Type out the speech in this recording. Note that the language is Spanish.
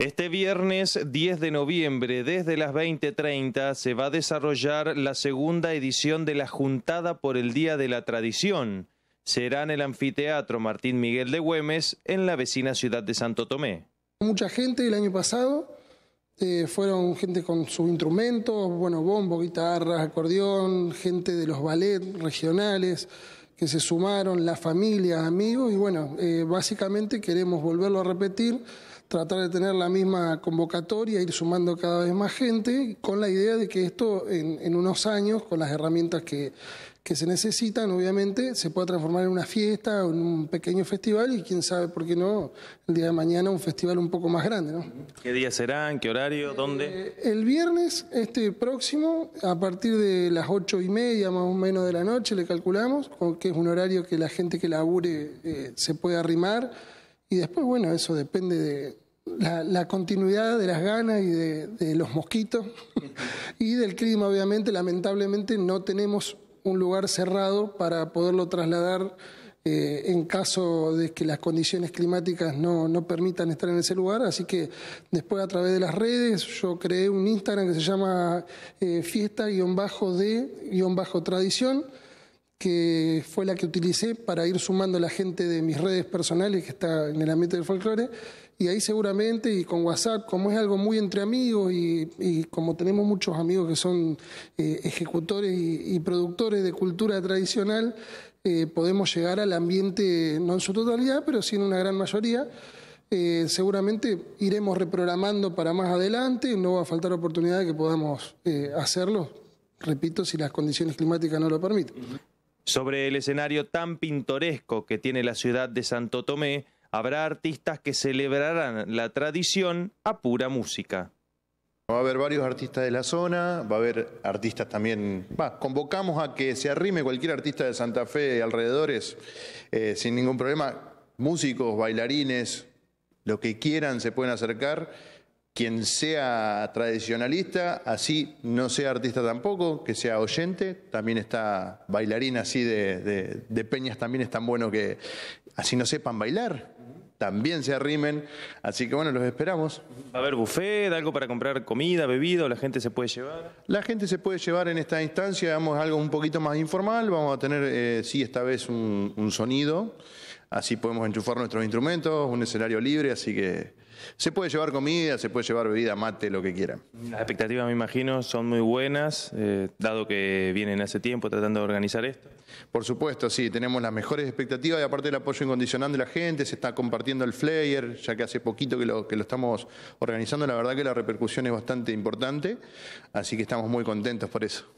Este viernes 10 de noviembre, desde las 20.30, se va a desarrollar la segunda edición de la Juntada por el Día de la Tradición. Será en el anfiteatro Martín Miguel de Güemes, en la vecina ciudad de Santo Tomé. Mucha gente el año pasado, eh, fueron gente con sus instrumentos, bueno, bombo, guitarras, acordeón, gente de los ballet regionales que se sumaron, la familia, amigos, y bueno, eh, básicamente queremos volverlo a repetir tratar de tener la misma convocatoria, ir sumando cada vez más gente, con la idea de que esto en, unos años, con las herramientas que, se necesitan, obviamente, se pueda transformar en una fiesta en un pequeño festival y quién sabe por qué no, el día de mañana un festival un poco más grande. ¿no? ¿Qué día ¿En ¿Qué horario? Eh, ¿Dónde? el viernes, este próximo, a partir de las ocho y media más o menos de la noche, le calculamos, que es un horario que la gente que labure eh, se puede arrimar y después, bueno, eso depende de la, continuidad de las ganas y de, los mosquitos y del clima, obviamente. Lamentablemente no tenemos un lugar cerrado para poderlo trasladar eh, en caso de que las condiciones climáticas no, no permitan estar en ese lugar. Así que después a través de las redes yo creé un Instagram que se llama eh, fiesta-de-tradición que fue la que utilicé para ir sumando a la gente de mis redes personales que está en el ambiente del folclore. Y ahí seguramente, y con WhatsApp, como es algo muy entre amigos y, como tenemos muchos amigos que son eh, ejecutores y, productores de cultura tradicional, eh, podemos llegar al ambiente, no en su totalidad, pero sí en una gran mayoría. Eh, seguramente iremos reprogramando para más adelante, no va a faltar oportunidad de que podamos hacerlo, repito, si las condiciones climáticas no lo permiten. Sobre el escenario tan pintoresco que tiene la ciudad de Santo Tomé, habrá artistas que celebrarán la tradición a pura música. Va a haber varios artistas de la zona, va a haber artistas también. convocamos a que se arrime cualquier artista de Santa Fe y alrededores eh, sin ningún problema. Músicos, bailarines, lo que quieran se pueden acercar quien sea tradicionalista, así no sea artista tampoco, que sea oyente, también está bailarina así de, de, peñas, también es tan bueno que así no sepan bailar, también se arrimen. Así que bueno, los esperamos. ¿Va a haber buffet, algo para comprar comida, bebido, ¿La gente se puede llevar? La gente se puede llevar en esta instancia, digamos, algo un poquito más informal. Vamos a tener, eh, sí, esta vez un sonido. Así podemos enchufar nuestros instrumentos, un escenario libre, así que se puede llevar comida, se puede llevar bebida, mate, lo que quieran. Las expectativas, me imagino, son muy buenas, eh, dado que vienen hace tiempo tratando de organizar esto. Por supuesto, sí, tenemos las mejores expectativas y aparte del apoyo incondicional de la gente, se está compartiendo el flyer, ya que hace poquito que lo, que lo estamos organizando, la verdad que la repercusión es bastante importante, así que estamos muy contentos por eso.